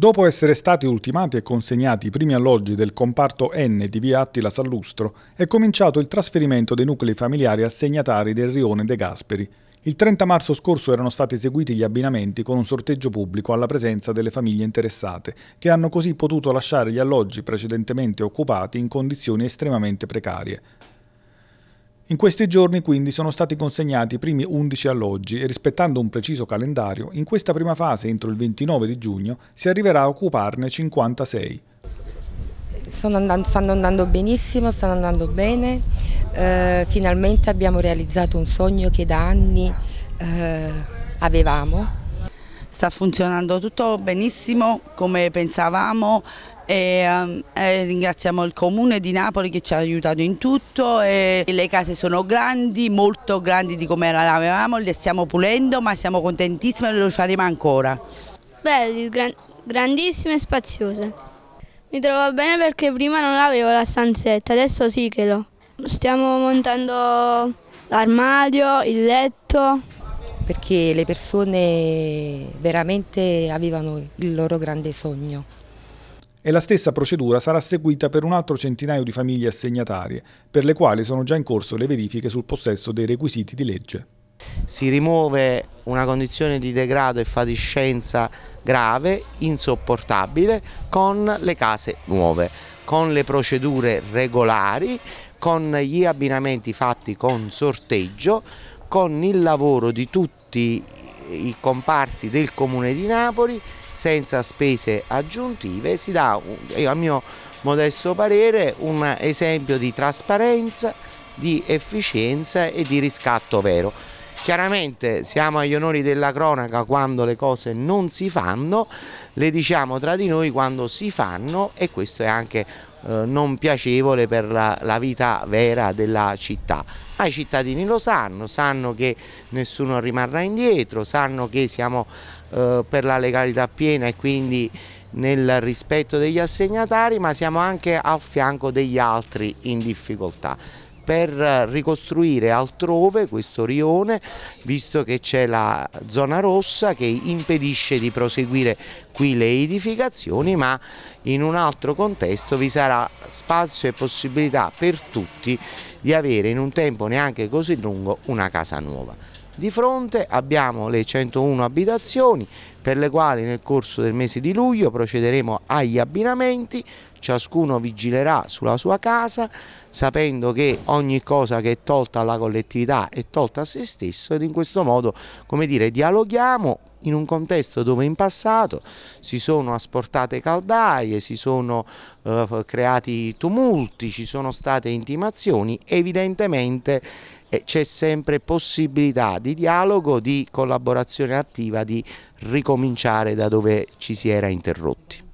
Dopo essere stati ultimati e consegnati i primi alloggi del comparto N di via Attila Sallustro, è cominciato il trasferimento dei nuclei familiari assegnatari del rione De Gasperi. Il 30 marzo scorso erano stati eseguiti gli abbinamenti con un sorteggio pubblico alla presenza delle famiglie interessate, che hanno così potuto lasciare gli alloggi precedentemente occupati in condizioni estremamente precarie. In questi giorni quindi sono stati consegnati i primi 11 alloggi e rispettando un preciso calendario, in questa prima fase entro il 29 di giugno si arriverà a occuparne 56. Andando, stanno andando benissimo, stanno andando bene, eh, finalmente abbiamo realizzato un sogno che da anni eh, avevamo sta funzionando tutto benissimo come pensavamo e, eh, ringraziamo il comune di Napoli che ci ha aiutato in tutto e le case sono grandi, molto grandi di come la avevamo, le stiamo pulendo ma siamo contentissime e lo faremo ancora. Belli, gran, grandissime e spaziose. Mi trovo bene perché prima non avevo la stanzetta, adesso sì che l'ho. Stiamo montando l'armadio, il letto perché le persone veramente avevano il loro grande sogno. E la stessa procedura sarà seguita per un altro centinaio di famiglie assegnatarie, per le quali sono già in corso le verifiche sul possesso dei requisiti di legge. Si rimuove una condizione di degrado e fatiscenza grave, insopportabile, con le case nuove, con le procedure regolari, con gli abbinamenti fatti con sorteggio, con il lavoro di tutti tutti i comparti del comune di Napoli senza spese aggiuntive si dà a mio modesto parere un esempio di trasparenza di efficienza e di riscatto vero chiaramente siamo agli onori della cronaca quando le cose non si fanno, le diciamo tra di noi quando si fanno e questo è anche eh, non piacevole per la, la, vita vera della città. Ma i cittadini lo sanno, sanno che nessuno rimarrà indietro, sanno che siamo eh, per la legalità piena e quindi nel rispetto degli assegnatari ma siamo anche al fianco degli altri in difficoltà per ricostruire altrove questo rione visto che c'è la zona rossa che impedisce di proseguire qui le edificazioni ma in un altro contesto vi sarà spazio e possibilità per tutti di avere in un tempo neanche così lungo una casa nuova. Di fronte abbiamo le 101 abitazioni per le quali nel corso del mese di luglio procederemo agli abbinamenti, ciascuno vigilerà sulla sua casa sapendo che ogni cosa che è tolta alla collettività è tolta a se stesso ed in questo modo come dire, dialoghiamo in un contesto dove in passato si sono asportate caldaie, si sono eh, creati tumulti, ci sono state intimazioni, evidentemente eh, c'è sempre possibilità di dialogo, di collaborazione attiva, di ricominciare da dove ci si era interrotti.